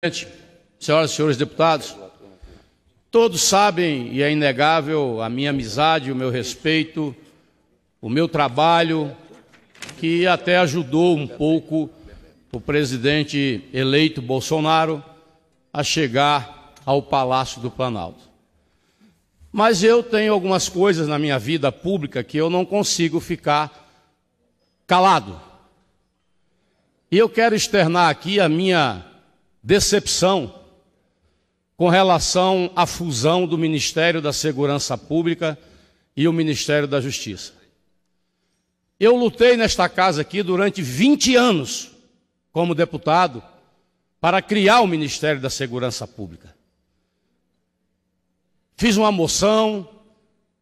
presidente, senhoras e senhores deputados, todos sabem, e é inegável, a minha amizade, o meu respeito, o meu trabalho, que até ajudou um pouco o presidente eleito Bolsonaro a chegar ao Palácio do Planalto. Mas eu tenho algumas coisas na minha vida pública que eu não consigo ficar calado. E eu quero externar aqui a minha decepção com relação à fusão do Ministério da Segurança Pública e o Ministério da Justiça. Eu lutei nesta casa aqui durante 20 anos como deputado para criar o Ministério da Segurança Pública. Fiz uma moção,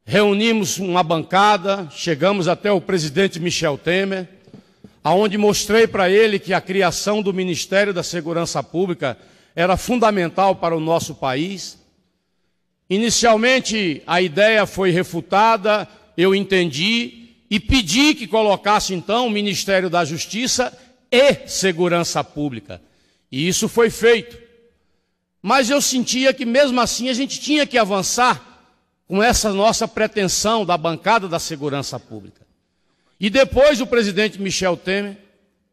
reunimos uma bancada, chegamos até o presidente Michel Temer aonde mostrei para ele que a criação do Ministério da Segurança Pública era fundamental para o nosso país. Inicialmente a ideia foi refutada, eu entendi e pedi que colocasse então o Ministério da Justiça e Segurança Pública. E isso foi feito. Mas eu sentia que mesmo assim a gente tinha que avançar com essa nossa pretensão da bancada da segurança pública. E depois o presidente Michel Temer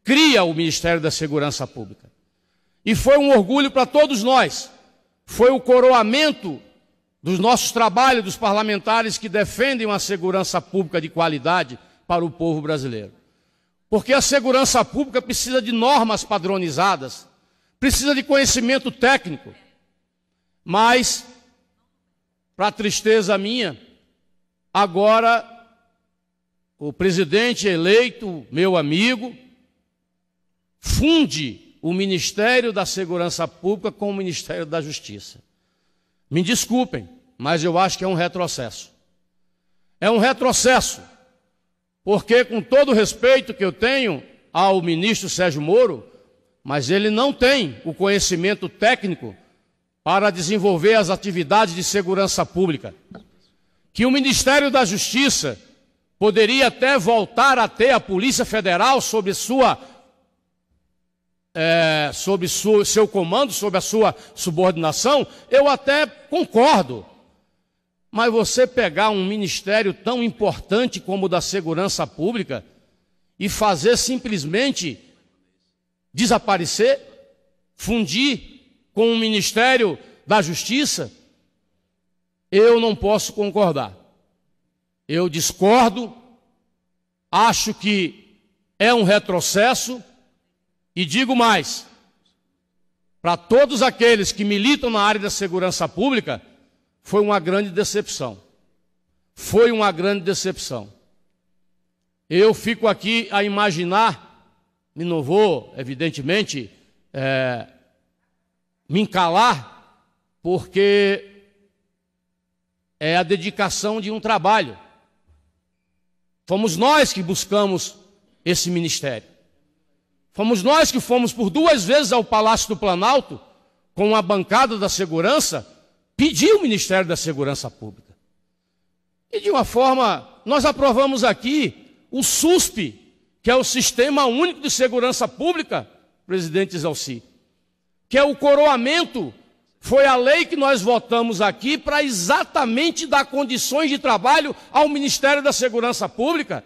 cria o Ministério da Segurança Pública. E foi um orgulho para todos nós. Foi o coroamento dos nossos trabalhos, dos parlamentares que defendem uma segurança pública de qualidade para o povo brasileiro. Porque a segurança pública precisa de normas padronizadas, precisa de conhecimento técnico. Mas, para tristeza minha, agora o presidente eleito, meu amigo, funde o Ministério da Segurança Pública com o Ministério da Justiça. Me desculpem, mas eu acho que é um retrocesso. É um retrocesso, porque, com todo o respeito que eu tenho ao ministro Sérgio Moro, mas ele não tem o conhecimento técnico para desenvolver as atividades de segurança pública. Que o Ministério da Justiça Poderia até voltar a ter a Polícia Federal sob sua. É, sob seu comando, sob a sua subordinação, eu até concordo. Mas você pegar um ministério tão importante como o da segurança pública e fazer simplesmente desaparecer, fundir com o ministério da justiça, eu não posso concordar. Eu discordo, acho que é um retrocesso e digo mais: para todos aqueles que militam na área da segurança pública, foi uma grande decepção. Foi uma grande decepção. Eu fico aqui a imaginar, me não vou, evidentemente, é, me encalar, porque é a dedicação de um trabalho. Fomos nós que buscamos esse ministério. Fomos nós que fomos por duas vezes ao Palácio do Planalto, com a bancada da segurança, pedir o Ministério da Segurança Pública. E de uma forma, nós aprovamos aqui o SUSP, que é o Sistema Único de Segurança Pública, presidente Zalci, que é o coroamento foi a lei que nós votamos aqui para exatamente dar condições de trabalho ao Ministério da Segurança Pública,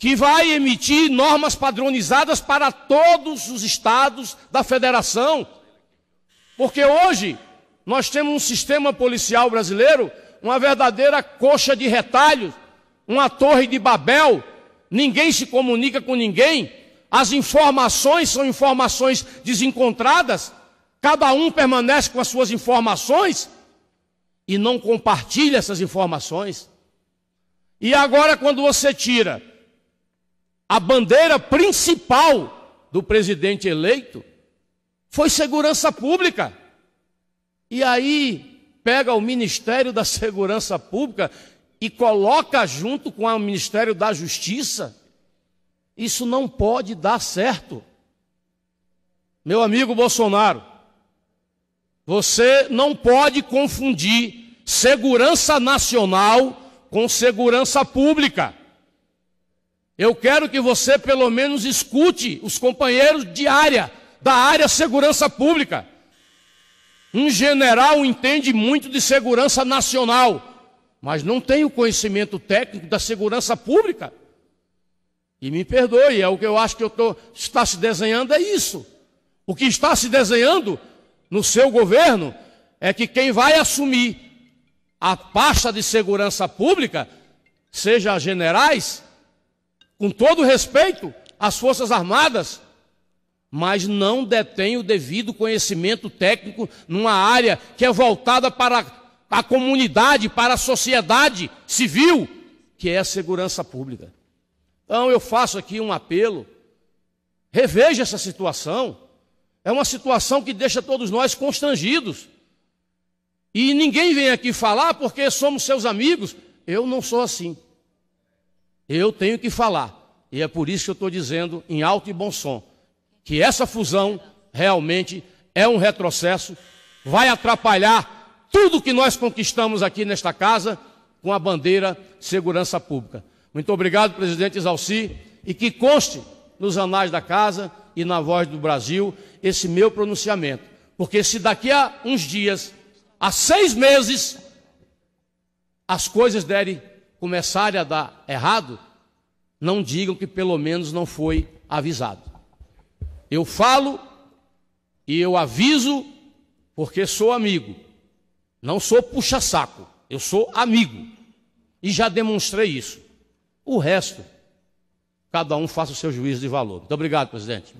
que vai emitir normas padronizadas para todos os estados da federação. Porque hoje nós temos um sistema policial brasileiro, uma verdadeira coxa de retalhos, uma torre de Babel, ninguém se comunica com ninguém, as informações são informações desencontradas. Cada um permanece com as suas informações e não compartilha essas informações. E agora, quando você tira a bandeira principal do presidente eleito, foi segurança pública. E aí pega o Ministério da Segurança Pública e coloca junto com o Ministério da Justiça. Isso não pode dar certo. Meu amigo Bolsonaro, você não pode confundir segurança nacional com segurança pública. Eu quero que você pelo menos escute os companheiros de área, da área segurança pública. Um general entende muito de segurança nacional, mas não tem o conhecimento técnico da segurança pública. E me perdoe, é o que eu acho que eu tô, está se desenhando é isso. O que está se desenhando no seu governo é que quem vai assumir a pasta de segurança pública, seja generais, com todo respeito às Forças Armadas, mas não detém o devido conhecimento técnico numa área que é voltada para a comunidade, para a sociedade civil, que é a segurança pública. Então eu faço aqui um apelo, reveja essa situação. É uma situação que deixa todos nós constrangidos. E ninguém vem aqui falar porque somos seus amigos. Eu não sou assim. Eu tenho que falar. E é por isso que eu estou dizendo em alto e bom som que essa fusão realmente é um retrocesso, vai atrapalhar tudo que nós conquistamos aqui nesta casa com a bandeira segurança pública. Muito obrigado, presidente Exalci, e que conste nos anais da casa e na voz do Brasil esse meu pronunciamento. Porque se daqui a uns dias, a seis meses, as coisas derem, começarem a dar errado, não digam que pelo menos não foi avisado. Eu falo e eu aviso porque sou amigo. Não sou puxa-saco, eu sou amigo. E já demonstrei isso. O resto Cada um faça o seu juízo de valor. Muito obrigado, presidente.